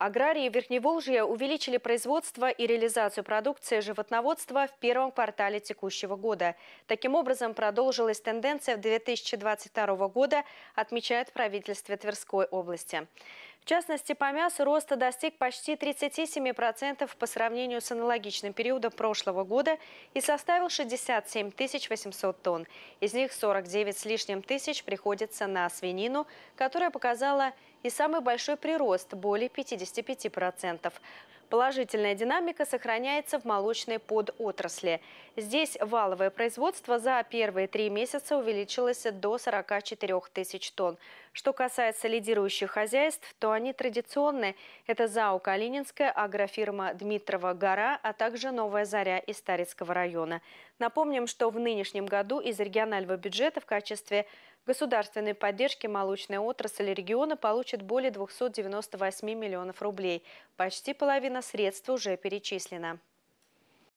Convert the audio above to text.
Аграрии Верхневолжья увеличили производство и реализацию продукции животноводства в первом квартале текущего года. Таким образом, продолжилась тенденция в 2022 года, отмечает правительство Тверской области. В частности, по мясу рост достиг почти 37% по сравнению с аналогичным периодом прошлого года и составил 67 800 тонн. Из них 49 с лишним тысяч приходится на свинину, которая показала и самый большой прирост – более 55%. Положительная динамика сохраняется в молочной подотрасли. Здесь валовое производство за первые три месяца увеличилось до 44 тысяч тонн. Что касается лидирующих хозяйств, то они традиционные. Это ЗАО «Калининская», агрофирма «Дмитрова гора», а также «Новая заря» из Тарицкого района. Напомним, что в нынешнем году из регионального бюджета в качестве Государственной поддержки молочная отрасль региона получит более 298 миллионов рублей. Почти половина средств уже перечислена.